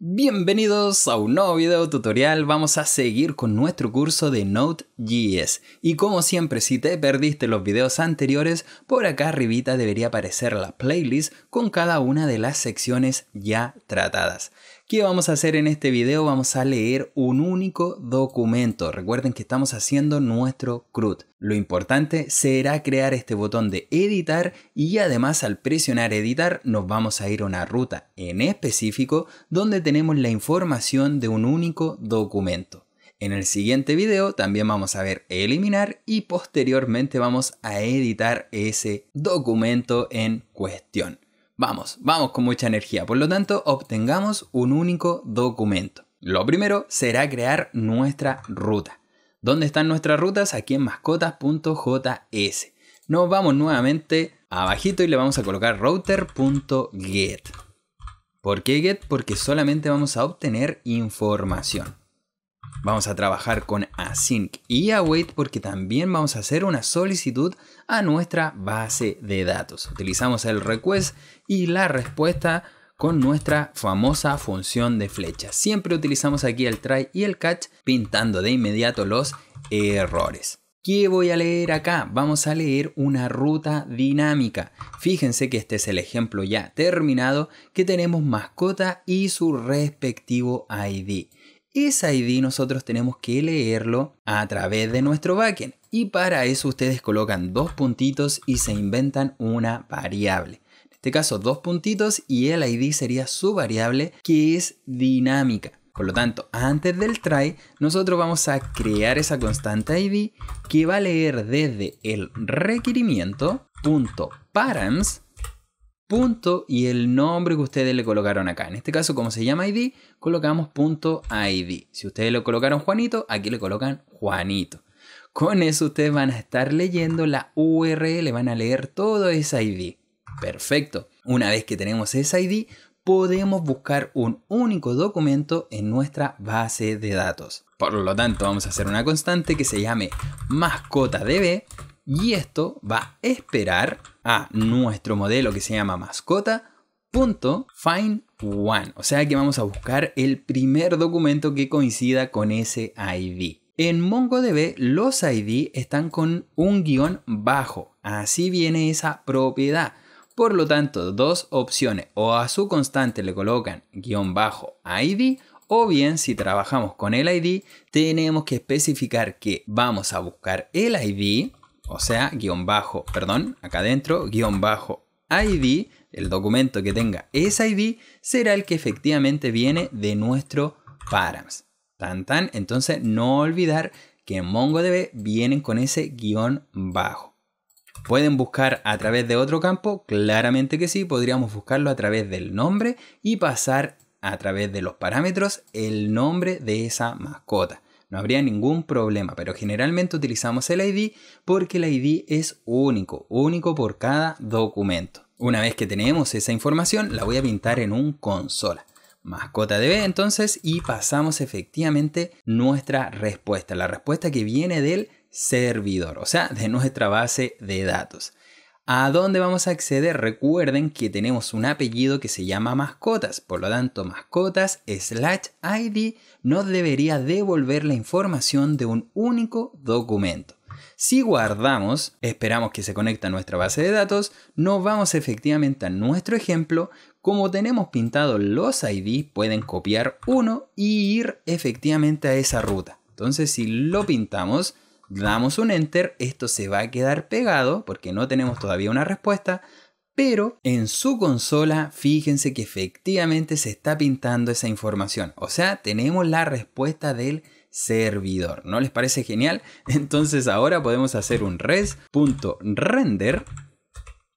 Bienvenidos a un nuevo video tutorial, vamos a seguir con nuestro curso de Node.js y como siempre si te perdiste los videos anteriores, por acá arribita debería aparecer la playlist con cada una de las secciones ya tratadas. ¿Qué vamos a hacer en este video? Vamos a leer un único documento. Recuerden que estamos haciendo nuestro CRUD. Lo importante será crear este botón de editar y además al presionar editar nos vamos a ir a una ruta en específico donde tenemos la información de un único documento. En el siguiente video también vamos a ver eliminar y posteriormente vamos a editar ese documento en cuestión. Vamos, vamos con mucha energía. Por lo tanto, obtengamos un único documento. Lo primero será crear nuestra ruta. ¿Dónde están nuestras rutas? Aquí en mascotas.js. Nos vamos nuevamente abajito y le vamos a colocar router.get. ¿Por qué get? Porque solamente vamos a obtener información. Vamos a trabajar con async y await porque también vamos a hacer una solicitud a nuestra base de datos. Utilizamos el request y la respuesta con nuestra famosa función de flecha. Siempre utilizamos aquí el try y el catch pintando de inmediato los errores. ¿Qué voy a leer acá? Vamos a leer una ruta dinámica. Fíjense que este es el ejemplo ya terminado que tenemos mascota y su respectivo ID. Ese ID nosotros tenemos que leerlo a través de nuestro backend. Y para eso ustedes colocan dos puntitos y se inventan una variable. En este caso dos puntitos y el ID sería su variable que es dinámica. Por lo tanto, antes del try, nosotros vamos a crear esa constante id que va a leer desde el requerimiento punto y el nombre que ustedes le colocaron acá. En este caso, como se llama ID, colocamos punto ID. Si ustedes le colocaron Juanito, aquí le colocan Juanito. Con eso ustedes van a estar leyendo la URL, van a leer todo ese ID. Perfecto. Una vez que tenemos ese ID, podemos buscar un único documento en nuestra base de datos. Por lo tanto, vamos a hacer una constante que se llame mascotaDB. Y esto va a esperar a nuestro modelo que se llama mascota one. O sea que vamos a buscar el primer documento que coincida con ese ID. En MongoDB los ID están con un guión bajo. Así viene esa propiedad. Por lo tanto, dos opciones. O a su constante le colocan guión bajo ID. O bien, si trabajamos con el ID, tenemos que especificar que vamos a buscar el ID o sea, guión bajo, perdón, acá adentro, guión bajo ID, el documento que tenga ese ID, será el que efectivamente viene de nuestro params. Tan tan, entonces no olvidar que en MongoDB vienen con ese guión bajo. ¿Pueden buscar a través de otro campo? Claramente que sí, podríamos buscarlo a través del nombre y pasar a través de los parámetros el nombre de esa mascota no habría ningún problema, pero generalmente utilizamos el ID porque el ID es único, único por cada documento. Una vez que tenemos esa información, la voy a pintar en un consola. Mascota DB entonces y pasamos efectivamente nuestra respuesta, la respuesta que viene del servidor, o sea, de nuestra base de datos. ¿A dónde vamos a acceder? Recuerden que tenemos un apellido que se llama mascotas, por lo tanto mascotas slash ID nos debería devolver la información de un único documento. Si guardamos, esperamos que se conecte a nuestra base de datos, nos vamos efectivamente a nuestro ejemplo. Como tenemos pintado los ID, pueden copiar uno y ir efectivamente a esa ruta. Entonces si lo pintamos, damos un enter, esto se va a quedar pegado porque no tenemos todavía una respuesta, pero en su consola fíjense que efectivamente se está pintando esa información. O sea, tenemos la respuesta del servidor. ¿No les parece genial? Entonces ahora podemos hacer un res.render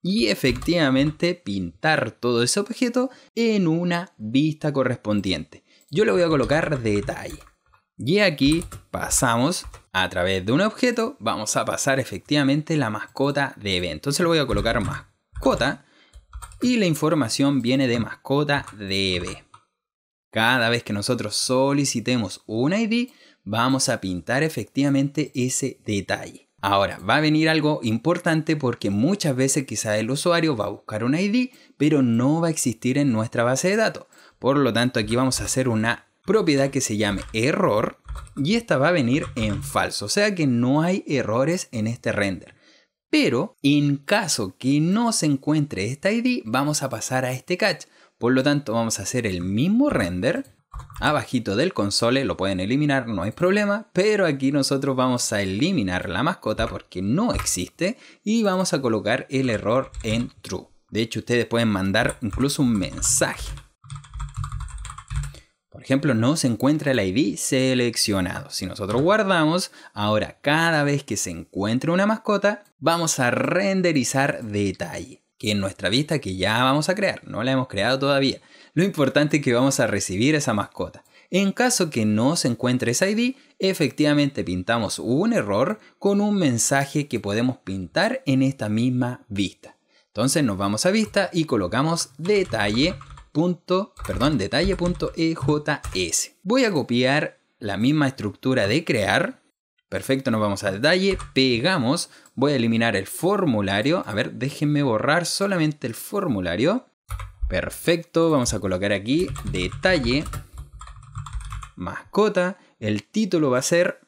y efectivamente pintar todo ese objeto en una vista correspondiente. Yo le voy a colocar detalle. Y aquí pasamos a través de un objeto vamos a pasar efectivamente la mascota de Entonces le voy a colocar mascota y la información viene de mascota DB. Cada vez que nosotros solicitemos un ID, vamos a pintar efectivamente ese detalle. Ahora, va a venir algo importante porque muchas veces quizá el usuario va a buscar un ID, pero no va a existir en nuestra base de datos. Por lo tanto, aquí vamos a hacer una propiedad que se llame error y esta va a venir en falso, o sea que no hay errores en este render. Pero en caso que no se encuentre esta ID, vamos a pasar a este catch. Por lo tanto, vamos a hacer el mismo render. Abajito del console lo pueden eliminar, no hay problema, pero aquí nosotros vamos a eliminar la mascota porque no existe y vamos a colocar el error en true. De hecho, ustedes pueden mandar incluso un mensaje ejemplo, no se encuentra el ID seleccionado. Si nosotros guardamos, ahora cada vez que se encuentre una mascota, vamos a renderizar detalle, que en nuestra vista que ya vamos a crear, no la hemos creado todavía. Lo importante es que vamos a recibir esa mascota. En caso que no se encuentre ese ID, efectivamente pintamos un error con un mensaje que podemos pintar en esta misma vista. Entonces nos vamos a vista y colocamos detalle punto, perdón, detalle.ejs. Voy a copiar la misma estructura de crear. Perfecto, nos vamos a detalle, pegamos, voy a eliminar el formulario. A ver, déjenme borrar solamente el formulario. Perfecto, vamos a colocar aquí detalle, mascota. El título va a ser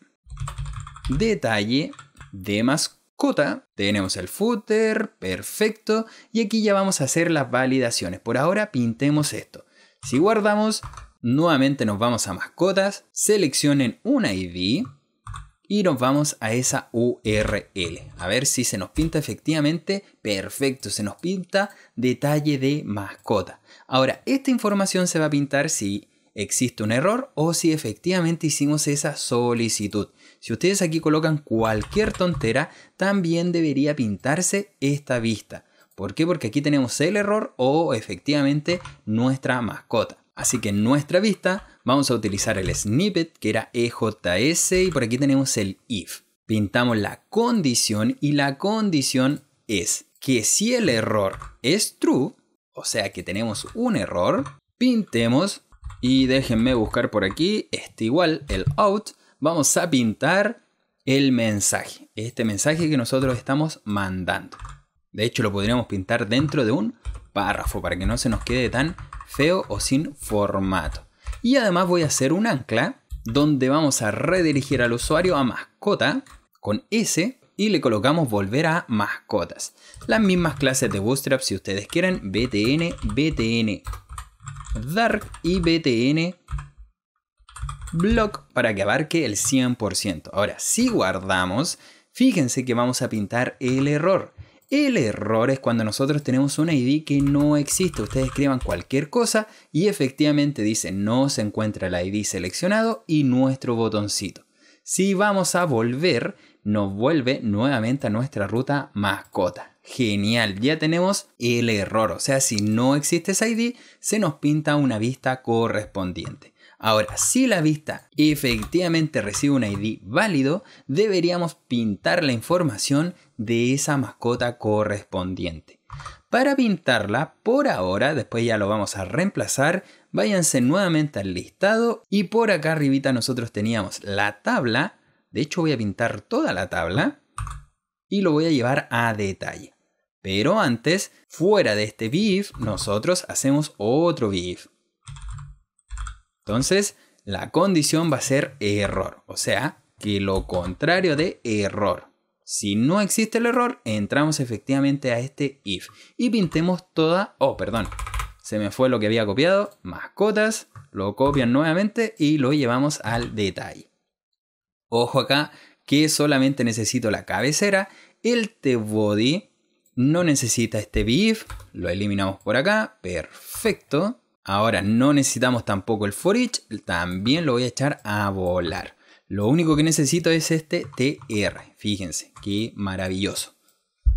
detalle de mascota tenemos el footer, perfecto, y aquí ya vamos a hacer las validaciones. Por ahora pintemos esto. Si guardamos, nuevamente nos vamos a mascotas, seleccionen una ID y nos vamos a esa URL. A ver si se nos pinta efectivamente, perfecto, se nos pinta detalle de mascota. Ahora, esta información se va a pintar si existe un error o si efectivamente hicimos esa solicitud. Si ustedes aquí colocan cualquier tontera, también debería pintarse esta vista. ¿Por qué? Porque aquí tenemos el error o efectivamente nuestra mascota. Así que en nuestra vista vamos a utilizar el snippet que era EJS y por aquí tenemos el if. Pintamos la condición y la condición es que si el error es true, o sea que tenemos un error, pintemos y déjenme buscar por aquí, este igual el out vamos a pintar el mensaje. Este mensaje que nosotros estamos mandando. De hecho, lo podríamos pintar dentro de un párrafo para que no se nos quede tan feo o sin formato. Y además voy a hacer un ancla donde vamos a redirigir al usuario a mascota con S y le colocamos volver a mascotas. Las mismas clases de Bootstrap si ustedes quieren, btn, btn dark y btn block para que abarque el 100%. Ahora, si guardamos, fíjense que vamos a pintar el error. El error es cuando nosotros tenemos un ID que no existe. Ustedes escriban cualquier cosa y efectivamente dice no se encuentra el ID seleccionado y nuestro botoncito. Si vamos a volver, nos vuelve nuevamente a nuestra ruta mascota. Genial, ya tenemos el error. O sea, si no existe ese ID, se nos pinta una vista correspondiente. Ahora, si la vista efectivamente recibe un ID válido, deberíamos pintar la información de esa mascota correspondiente. Para pintarla, por ahora, después ya lo vamos a reemplazar, váyanse nuevamente al listado y por acá arribita nosotros teníamos la tabla, de hecho voy a pintar toda la tabla y lo voy a llevar a detalle. Pero antes, fuera de este BIF, nosotros hacemos otro BIF. Entonces, la condición va a ser error, o sea, que lo contrario de error. Si no existe el error, entramos efectivamente a este if y pintemos toda, oh, perdón, se me fue lo que había copiado, mascotas, lo copian nuevamente y lo llevamos al detalle. Ojo acá que solamente necesito la cabecera, el tbody no necesita este if, lo eliminamos por acá, perfecto. Ahora, no necesitamos tampoco el forage, también lo voy a echar a volar. Lo único que necesito es este tr, fíjense, qué maravilloso.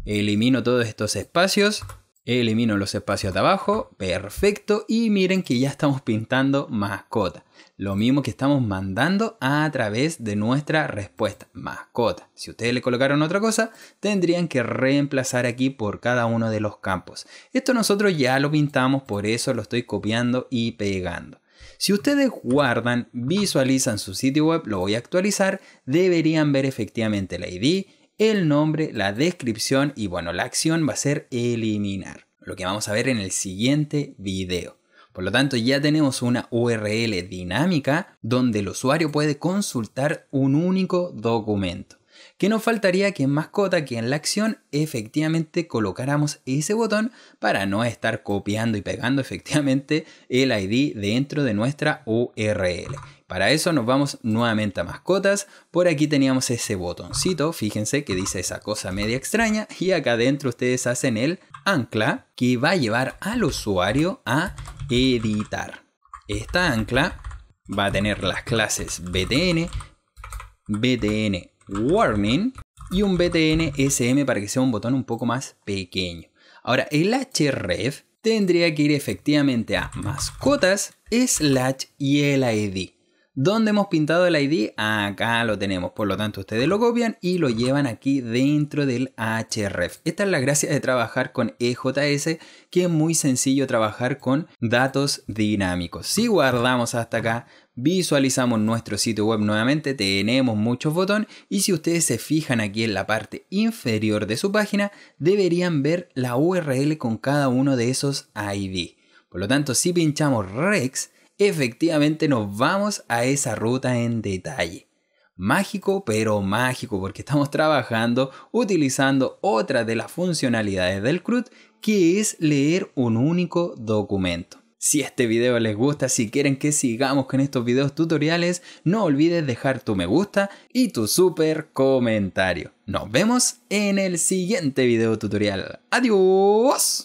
Elimino todos estos espacios, Elimino los espacios de abajo, perfecto. Y miren que ya estamos pintando mascota. Lo mismo que estamos mandando a través de nuestra respuesta, mascota. Si ustedes le colocaron otra cosa, tendrían que reemplazar aquí por cada uno de los campos. Esto nosotros ya lo pintamos, por eso lo estoy copiando y pegando. Si ustedes guardan, visualizan su sitio web, lo voy a actualizar, deberían ver efectivamente la ID, el nombre, la descripción y bueno, la acción va a ser eliminar, lo que vamos a ver en el siguiente video. Por lo tanto, ya tenemos una URL dinámica donde el usuario puede consultar un único documento. Que nos faltaría que en mascota, que en la acción, efectivamente colocáramos ese botón para no estar copiando y pegando efectivamente el ID dentro de nuestra URL. Para eso nos vamos nuevamente a mascotas. Por aquí teníamos ese botoncito, fíjense que dice esa cosa media extraña. Y acá adentro ustedes hacen el ancla que va a llevar al usuario a editar. Esta ancla va a tener las clases btn, btn warning y un btn sm para que sea un botón un poco más pequeño. Ahora, el href tendría que ir efectivamente a mascotas, slash y el ID. ¿Dónde hemos pintado el ID? Acá lo tenemos. Por lo tanto, ustedes lo copian y lo llevan aquí dentro del href. Esta es la gracia de trabajar con EJS, que es muy sencillo trabajar con datos dinámicos. Si guardamos hasta acá, visualizamos nuestro sitio web nuevamente, tenemos muchos botones y si ustedes se fijan aquí en la parte inferior de su página, deberían ver la URL con cada uno de esos ID. Por lo tanto, si pinchamos Rex, efectivamente nos vamos a esa ruta en detalle. Mágico, pero mágico, porque estamos trabajando utilizando otra de las funcionalidades del CRUD, que es leer un único documento. Si este video les gusta, si quieren que sigamos con estos videos tutoriales, no olvides dejar tu me gusta y tu super comentario. Nos vemos en el siguiente video tutorial. ¡Adiós!